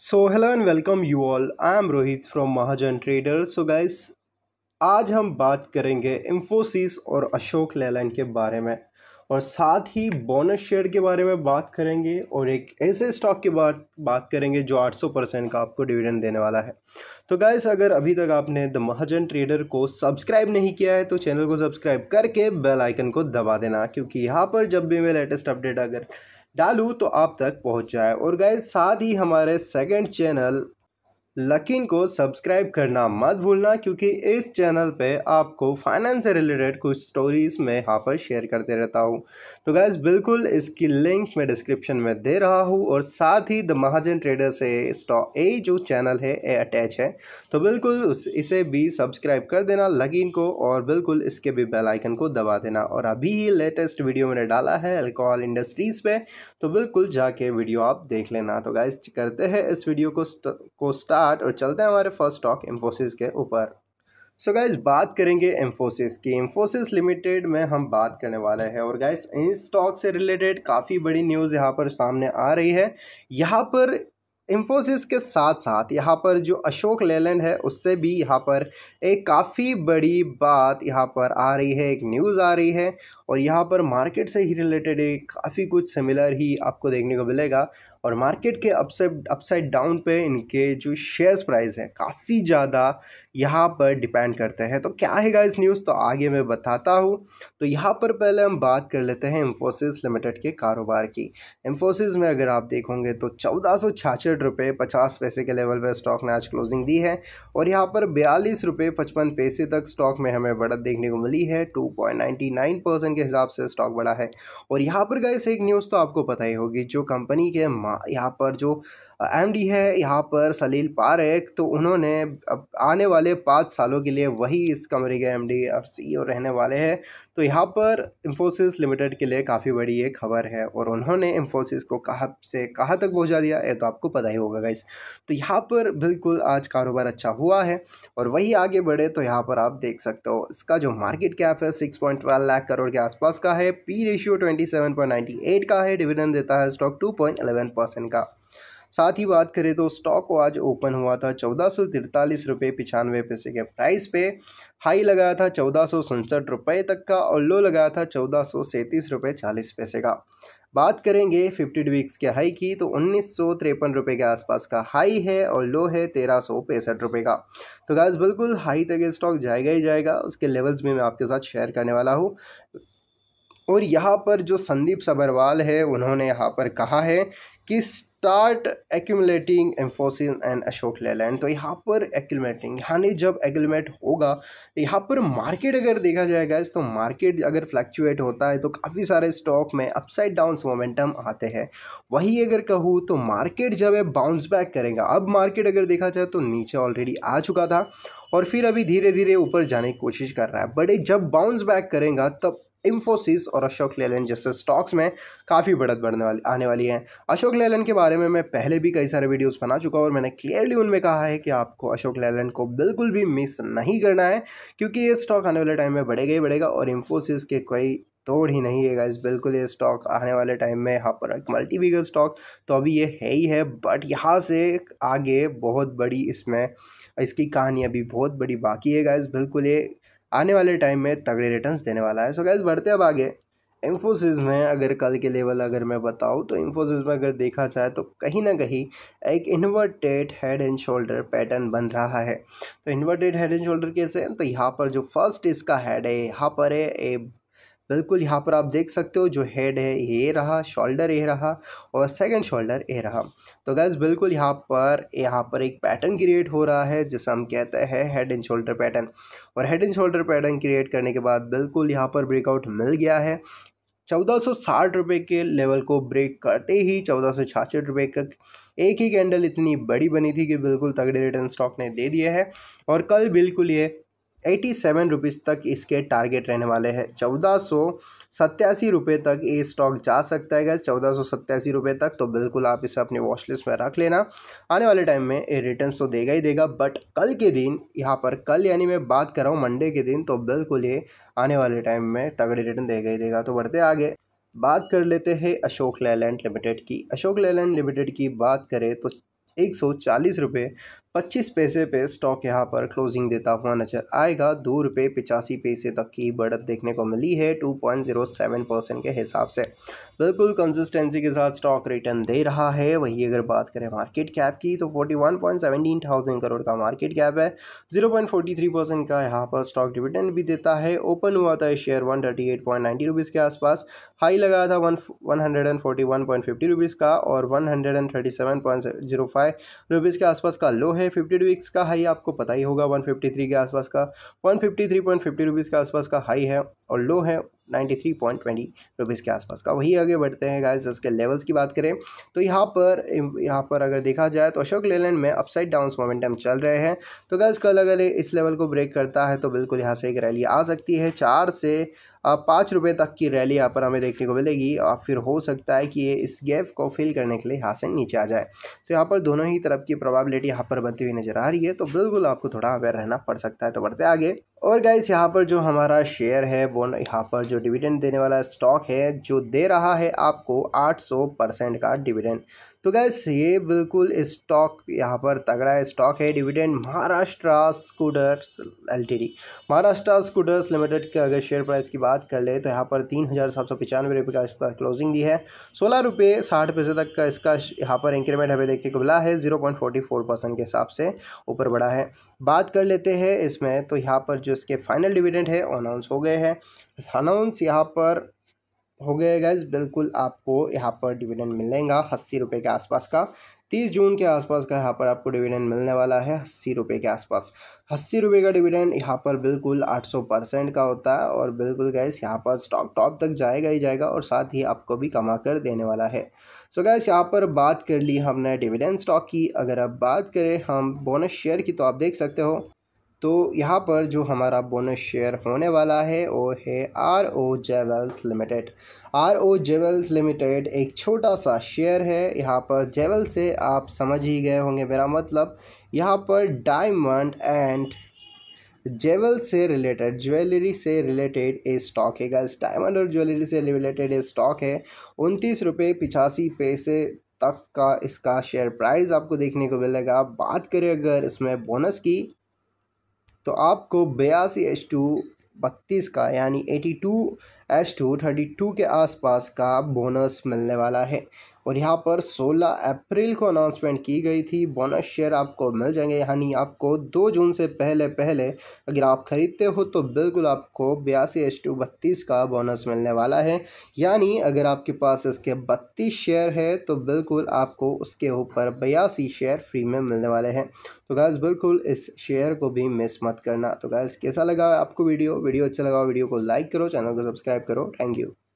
so hello and welcome you all I am Rohit from Mahajan trader so guys आज हम बात करेंगे इंफोसिस और अशोक लेलैंड के बारे में और साथ ही बोनस शेयर के बारे में बात करेंगे और एक ऐसे स्टॉक के बात बात करेंगे जो 800 परसेंट का आपको डिविडेंड देने वाला है तो गाइस अगर अभी तक आपने द महाजन ट्रेडर को सब्सक्राइब नहीं किया है तो चैनल को सब्सक्राइब करके बेल आइकन को दबा देना क्योंकि यहाँ पर जब भी मैं लेटेस्ट अपडेट अगर डालूँ तो आप तक पहुँच जाए और गए साथ ही हमारे सेकेंड चैनल लकीन को सब्सक्राइब करना मत भूलना क्योंकि इस चैनल पे आपको फाइनेंस से रिलेटेड कुछ स्टोरीज़ मैं यहाँ पर शेयर करते रहता हूँ तो गैस बिल्कुल इसकी लिंक मैं डिस्क्रिप्शन में दे रहा हूँ और साथ ही द महाजन ट्रेडर से स्टॉक ए जो चैनल है ए अटैच है तो बिल्कुल उस इसे भी सब्सक्राइब कर देना लकीन को और बिल्कुल इसके भी बेलाइकन को दबा देना और अभी ही लेटेस्ट वीडियो मैंने डाला है अल्कोहल इंडस्ट्रीज़ पर तो बिल्कुल जाके वीडियो आप देख लेना तो गैस करते हैं इस वीडियो को को स्टार्ट स्टार्ट और चलते हैं हमारे फर्स्ट स्टॉक इन्फोसिस के ऊपर सो so गाइज बात करेंगे इन्फोसिस की इन्फोसिस लिमिटेड में हम बात करने वाले हैं और गाइज इन स्टॉक से रिलेटेड काफ़ी बड़ी न्यूज़ यहाँ पर सामने आ रही है यहाँ पर इन्फोसिस के साथ साथ यहाँ पर जो अशोक लेलैंड है उससे भी यहाँ पर एक काफ़ी बड़ी बात यहाँ पर आ रही है एक न्यूज़ आ रही है और यहाँ पर मार्केट से ही रिलेटेड एक काफ़ी कुछ सिमिलर ही आपको देखने को मिलेगा और मार्केट के अपसाइड अपसाइड डाउन पे इनके जो शेयर्स प्राइस हैं काफ़ी ज़्यादा यहाँ पर डिपेंड करते हैं तो क्या है गाइस न्यूज़ तो आगे मैं बताता हूँ तो यहाँ पर पहले हम बात कर लेते हैं इन्फोसिस लिमिटेड के कारोबार की इन्फोसिस में अगर आप देखोगे तो चौदह सौ छाछठ रुपये पचास पैसे के लेवल पर स्टॉक ने आज क्लोजिंग दी है और यहाँ पर बयालीस रुपये पचपन पैसे तक स्टॉक में हमें बढ़त देखने को मिली है टू पॉइंट नाइन परसेंट के हिसाब से स्टॉक बढ़ा है और यहाँ पर गाइस एक न्यूज़ तो आपको पता ही होगी जो कंपनी के यहाँ पर जो एम है यहाँ पर सलील पारेक तो उन्होंने आने वाले पाँच सालों के लिए वही इस कमरे के एम डी और सी रहने वाले हैं तो यहाँ पर इन्फोसिस लिमिटेड के लिए काफ़ी बड़ी ये खबर है और उन्होंने इन्फोसिस को कहाँ से कहाँ तक पहुँचा दिया ये तो आपको पता ही होगा गाइस तो यहाँ पर बिल्कुल आज कारोबार अच्छा हुआ है और वही आगे बढ़े तो यहाँ पर आप देख सकते हो इसका जो मार्केट कैप है six point twelve lakh crore के आसपास का है P ratio twenty seven point ninety eight का है डिविडेंड देता है stock two point eleven percent का साथ ही बात करें तो स्टॉक को आज ओपन हुआ था चौदह सौ तिरतालीस रुपये पिछानवे पैसे के प्राइस पे हाई लगाया था चौदह सौ सड़सठ रुपये तक का और लो लगाया था चौदह सौ सैंतीस रुपये चालीस पैसे का बात करेंगे फिफ्टी वीक्स के हाई की तो उन्नीस सौ तिरपन रुपये के आसपास का हाई है और लो है तेरह सौ पैंसठ रुपये का तो गैस बिल्कुल हाई तक ये स्टॉक जाएगा ही जाएगा उसके लेवल्स में मैं आपके साथ शेयर करने वाला हूँ और यहाँ पर जो संदीप सबरवाल है उन्होंने यहाँ पर कहा है कि start accumulating Mphasis and Ashok Leyland तो यहाँ पर एक्यूमलेटिंग यानी जब एक्यूमेट होगा तो यहाँ पर मार्केट अगर देखा जाएगा तो मार्केट अगर फ्लैक्चुएट होता है तो काफ़ी सारे स्टॉक में अपसाइड डाउन मोमेंटम आते हैं वही अगर कहूँ तो मार्केट जब है बाउंस बैक करेगा अब मार्केट अगर देखा जाए तो नीचे ऑलरेडी आ चुका था और फिर अभी धीरे धीरे ऊपर जाने की कोशिश कर रहा है बट जब बाउंस बैक करेगा तब इंफोसिस और अशोक लेलैंड जैसे स्टॉक्स में काफ़ी बढ़त बढ़ने वाली आने वाली है अशोक लेलैंड के बारे बारे में मैं पहले भी कई सारे वीडियोस बना चुका हूँ और मैंने क्लियरली उनमें कहा है कि आपको अशोक लेलैंड को बिल्कुल भी मिस नहीं करना है क्योंकि ये स्टॉक आने वाले टाइम में बढ़ेगा ही बढ़ेगा और इन्फोसिस के कोई तोड़ ही नहीं है गाइस बिल्कुल ये स्टॉक आने वाले टाइम में यहाँ पर एक मल्टी स्टॉक तो अभी ये है ही है बट यहाँ से आगे बहुत बड़ी इसमें इसकी कहानी अभी बहुत बड़ी बाकी है गाइस बिल्कुल ये आने वाले टाइम में तगड़े रिटर्न्स देने वाला है सो so गैस बढ़ते अब आगे इन्फोसिस में अगर कल के लेवल अगर मैं बताऊँ तो इन्फोसिस में अगर देखा जाए तो कहीं ना कहीं एक inverted head and shoulder pattern बन रहा है तो इन्वर्टेड हेड एंड शोल्डर कैसे तो यहाँ पर जो फर्स्ट इसका हेड है यहाँ पर है ए बिल्कुल यहाँ पर आप देख सकते हो जो हेड है ये रहा शोल्डर ये रहा और सेकंड शोल्डर ये रहा तो गैस बिल्कुल यहाँ पर यहाँ पर एक पैटर्न क्रिएट हो रहा है जिसे हम कहते हैं हेड एंड शोल्डर पैटर्न और head and shoulder pattern create करने के बाद बिल्कुल यहाँ पर ब्रेकआउट मिल गया है चौदह सौ साठ रुपये के लेवल को ब्रेक करते ही चौदह सौ छाछठ रुपये तक एक ही कैंडल इतनी बड़ी बनी थी कि बिल्कुल तगड़े रिटर्न स्टॉक ने दे दिए है और कल बिल्कुल ये एटी सेवन रुपीज़ तक इसके टारगेट रहने वाले हैं चौदह सौ सत्तासी रुपये तक ये स्टॉक जा सकता है गैस चौदह सौ सत्तासी रुपये तक तो बिल्कुल आप इसे अपने वॉच लिस्ट में रख लेना आने वाले टाइम में ये रिटर्न तो देगा ही देगा बट कल के दिन यहाँ पर कल यानी मैं बात कर रहा हूँ मंडे के दिन तो बिल्कुल ये आने वाले टाइम में तगड़े रिटर्न देगा ही देगा तो बढ़ते आगे बात कर लेते हैं अशोक लेलैंड लिमिटेड की अशोक लेलैंड लिमिटेड की बात करें तो एक सौ चालीस रुपये पच्चीस पैसे पे स्टॉक यहाँ पर क्लोजिंग देता हुआ नजर आएगा दो रुपये पिचासी पैसे तक की बढ़त देखने को मिली है two point zero seven percent के हिसाब से बिल्कुल कंसिस्टेंसी के साथ स्टॉक रिटर्न दे रहा है वही अगर बात करें मार्केट कैप की तो forty one point seventeen thousand crore का मार्केट कैप है zero point forty three percent का यहाँ पर स्टॉक डिविडेंड भी देता है ओपन हुआ था share one thirty eight point ninety rupees के आसपास हाई लगाया था one one hundred and forty one point fifty rupees का और one hundred and thirty seven point zero five rupees के आसपास का लो है फिफ्टी वीक्स का हाई आपको पता ही होगा वन फिफ्टी थ्री के आसपास का one fifty three point fifty के आसपास का हाई है और लो है 93.20 थ्री के आसपास का वही आगे बढ़ते हैं गाइस इसके लेवल्स की बात करें तो यहाँ पर यहाँ पर अगर देखा जाए तो अशोक लेलैंड में अपसाइड डाउन मोमेंटम चल रहे हैं तो गाइस कल अगर इस लेवल को ब्रेक करता है तो बिल्कुल यहाँ से एक रैली आ सकती है चार से पाँच रुपये तक की रैली यहाँ पर हमें देखने को मिलेगी और फिर हो सकता है कि ये इस गैप को फिल करने के लिए यहाँ से नीचे आ जाए तो यहाँ पर दोनों ही तरफ की प्रोबेबिलिटी यहाँ पर बनती हुई नज़र आ रही है तो बिल्कुल आपको थोड़ा अवेयर रहना पड़ सकता है तो बढ़ते आगे और गाइस यहाँ पर जो हमारा शेयर है वो यहाँ पर जो डिविडेंड देने वाला स्टॉक है जो दे रहा है आपको 800 परसेंट का डिविडेंड तो गैस ये बिल्कुल स्टॉक यहाँ पर तगड़ा स्टॉक है dividend Maharashtra Scooters LTD Maharashtra Scooters limited के अगर शेयर प्राइस की बात कर ले तो यहाँ पर तीन हज़ार सात सौ पचानवे रुपये का इसका क्लोजिंग दी है सोलह रुपये साठ पैसे तक का इसका यहाँ पर इंक्रीमेंट हमें देखने को मिला है zero point forty four percent के हिसाब से ऊपर बढ़ा है बात कर लेते हैं इसमें तो यहाँ पर जो इसके फाइनल डिविडेंड है अनाउंस हो गए हैं अनाउंस यहाँ पर हो गया गैस बिल्कुल आपको यहाँ पर डिविडेंड मिलेगा अस्सी रुपये के आसपास का तीस जून के आसपास का यहाँ पर आपको डिविडेंड मिलने वाला है अस्सी रुपये के आसपास अस्सी रुपये का डिविडेंड यहाँ पर बिल्कुल आठ सौ परसेंट का होता है और बिल्कुल गैस यहाँ पर स्टॉक टॉप तक जाएगा ही जाएगा और साथ ही आपको भी कमा कर देने वाला है सो गैस यहाँ पर बात कर ली हमने डिविडेंड स्टॉक की अगर आप बात करें हम बोनस शेयर की तो आप देख सकते हो तो यहाँ पर जो हमारा बोनस शेयर होने वाला है वो है R O Jewels Limited R O Jewels Limited एक छोटा सा शेयर है यहाँ पर जेवल से आप समझ ही गए होंगे मेरा मतलब यहाँ पर डायमंड एंड जेवल से रिलेटेड ज्वेलरी से रिलेटेड ए स्टॉक है गैस डायमंड और ज्वेलरी से रिलेटेड ए स्टॉक है उनतीस रुपये पिचासी पैसे तक का इसका शेयर प्राइस आपको देखने को मिलेगा बात करें अगर इसमें बोनस की तो आपको बयासी एच टू बत्तीस का यानी एटी टू एच टू थर्टी टू के आसपास का बोनस मिलने वाला है और यहाँ पर 16 अप्रैल को अनाउंसमेंट की गई थी बोनस शेयर आपको मिल जाएंगे यानी आपको 2 जून से पहले पहले अगर आप ख़रीदते हो तो बिल्कुल आपको बयासी एस टू बत्तीस का बोनस मिलने वाला है यानी अगर आपके पास इसके बत्तीस शेयर है तो बिल्कुल आपको उसके ऊपर बयासी शेयर फ्री में मिलने वाले हैं तो गैस बिल्कुल इस शेयर को भी मिस मत करना तो गैस कैसा लगा आपको वीडियो वीडियो अच्छा लगा वीडियो को लाइक करो चैनल को सब्सक्राइब करो थैंक यू